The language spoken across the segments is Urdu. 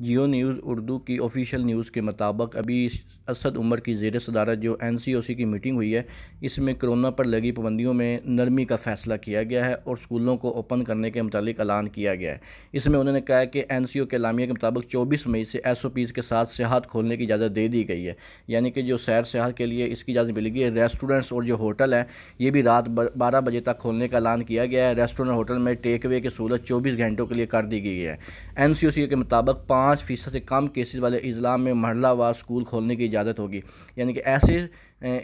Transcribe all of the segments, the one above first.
جیو نیوز اردو کی آفیشیل نیوز کے مطابق ابھی اسد عمر کی زیر صدارت جو این سی او سی کی میٹنگ ہوئی ہے اس میں کرونا پر لگی پابندیوں میں نرمی کا فیصلہ کیا گیا ہے اور سکولوں کو اوپن کرنے کے متعلق اعلان کیا گیا ہے اس میں انہوں نے کہا کہ این سی او کے علامیہ کے مطابق چوبیس مئی سے ایس او پیز کے ساتھ سیاحت کھولنے کی اجازت دے دی گئی ہے یعنی کہ جو سیر سیاحت کے لیے اس کی اجازت ملے گی ہے ریسٹورنٹس اور جو ہوٹل ہیں یہ بھی رات بارہ بجے تک کھولنے کا اعلان کیا گیا ہے ریسٹورنٹ ہوٹل میں ٹیک اوے کی سہولت چوبیس گھنٹوں کے لیے کر دی گئی ہے این سی او سی کے مطابق پانچ پانچ فیصد سے کم کیسز والے اضلاع میں مرحلہ وار سکول کھولنے کی اجازت ہوگی یعنی کہ ایسے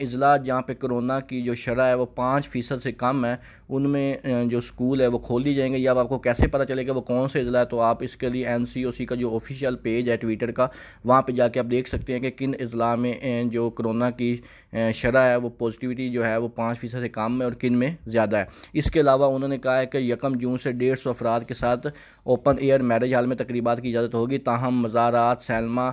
اضلاع جہاں پہ کرونا کی جو شرح ہے وہ پانچ فیصد سے کم ہے ان میں جو سکول ہے وہ کھول دی جائیں گے یا آپ کو کیسے پتہ چلے گا وہ کون سے اضلاع ہے تو آپ اس کے لیے این سی او سی کا جو آفیشیل پیج ہے ٹویٹر کا وہاں پہ جا کے آپ دیکھ سکتے ہیں کہ کن اضلاع میں جو کرونا کی شرح ہے وہ پوزیٹیوٹی جو ہے وہ پانچ فیصد سے کم ہے اور کن میں زیادہ ہے اس کے علاوہ انہوں نے کہا ہے کہ یکم جون سے ڈیڑھ سو افراد کے ساتھ اوپن ایئر میرج ہال میں تقریبات کی اجازت ہوگی تا تاہم مزارات سیلما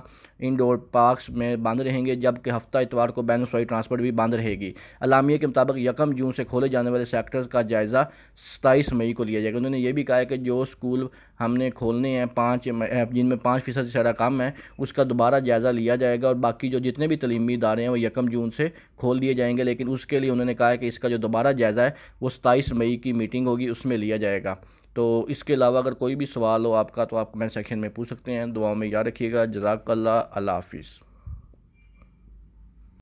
انڈور پارکس میں بند رہیں گے جبکہ ہفتہ اتوار کو بین السوعی ٹرانسپورٹ بھی بند رہے گی علامیہ کے مطابق یکم جون سے کھولے جانے والے سیکٹرز کا جائزہ ستائیس مئی کو لیا جائے گا انہوں نے یہ بھی کہا ہے کہ جو سکول ہم نے کھولنے ہیں پانچ جن میں پانچ فیصد سے زیادہ کام ہے اس کا دوبارہ جائزہ لیا جائے گا اور باقی جو جتنے بھی تعلیمی ادارے ہیں وہ یکم جون سے کھول دیے جائیں گے لیکن اس کے لیے انہوں نے کہا ہے کہ اس کا جو دوبارہ جائزہ ہے وہ ستائیس مئی کی میٹنگ ہوگی اس میں لیا جائے گا تو اس کے علاوہ اگر کوئی بھی سوال ہو آپ کا تو آپ کمنٹ سیکشن میں پوچھ سکتے ہیں دعاؤں میں یاد رکھیے گا جزاک اللہ اللہ حافظ